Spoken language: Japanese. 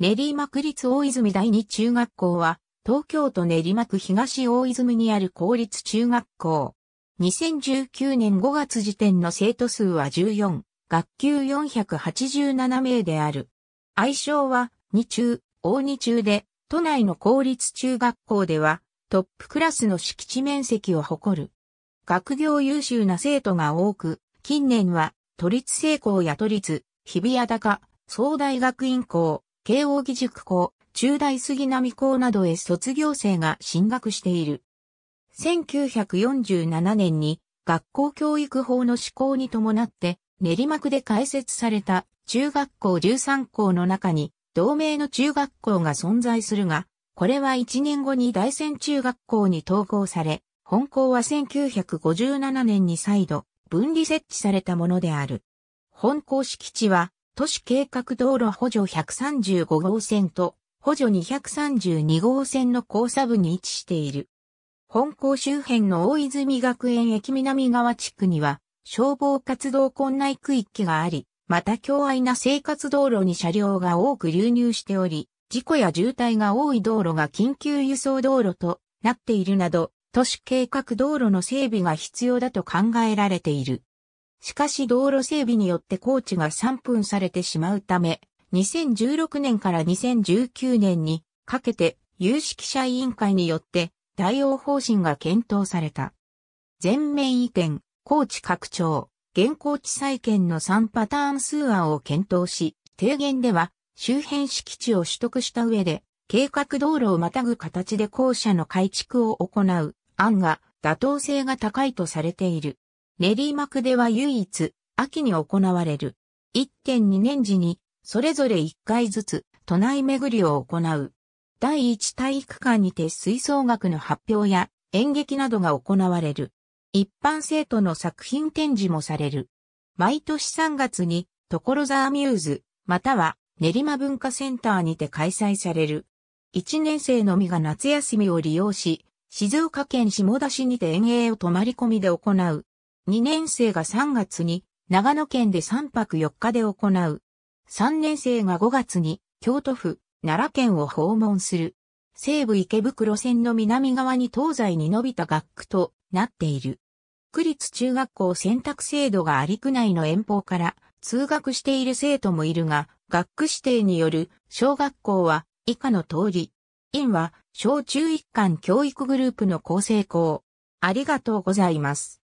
練馬区立大泉第二中学校は、東京都練馬区東大泉にある公立中学校。2019年5月時点の生徒数は14、学級487名である。愛称は、二中、大二中で、都内の公立中学校では、トップクラスの敷地面積を誇る。学業優秀な生徒が多く、近年は、都立成功や都立、日比谷高、総大学院校、慶応義塾校、中大杉並校などへ卒業生が進学している。1947年に学校教育法の施行に伴って練馬区で開設された中学校13校の中に同盟の中学校が存在するが、これは1年後に大山中学校に統合され、本校は1957年に再度分離設置されたものである。本校敷地は都市計画道路補助135号線と補助232号線の交差部に位置している。本校周辺の大泉学園駅南側地区には消防活動困難区域があり、また強愛な生活道路に車両が多く流入しており、事故や渋滞が多い道路が緊急輸送道路となっているなど、都市計画道路の整備が必要だと考えられている。しかし道路整備によって工地が散分されてしまうため、2016年から2019年にかけて有識者委員会によって対応方針が検討された。全面意見、工地拡張、現行地再建の3パターン数案を検討し、提言では周辺敷地を取得した上で、計画道路をまたぐ形で校舎の改築を行う案が妥当性が高いとされている。練馬区では唯一、秋に行われる。1.2年時に、それぞれ1回ずつ、都内巡りを行う。第1体育館にて吹奏楽の発表や演劇などが行われる。一般生徒の作品展示もされる。毎年3月に、所沢ミューズ、または練馬文化センターにて開催される。1年生のみが夏休みを利用し、静岡県下田市にて園営を泊まり込みで行う2年生が3月に長野県で3泊4日で行う。3年生が5月に京都府、奈良県を訪問する。西武池袋線の南側に東西に伸びた学区となっている。区立中学校選択制度があり区内の遠方から通学している生徒もいるが、学区指定による小学校は以下の通り。院は小中一貫教育グループの構成校。ありがとうございます。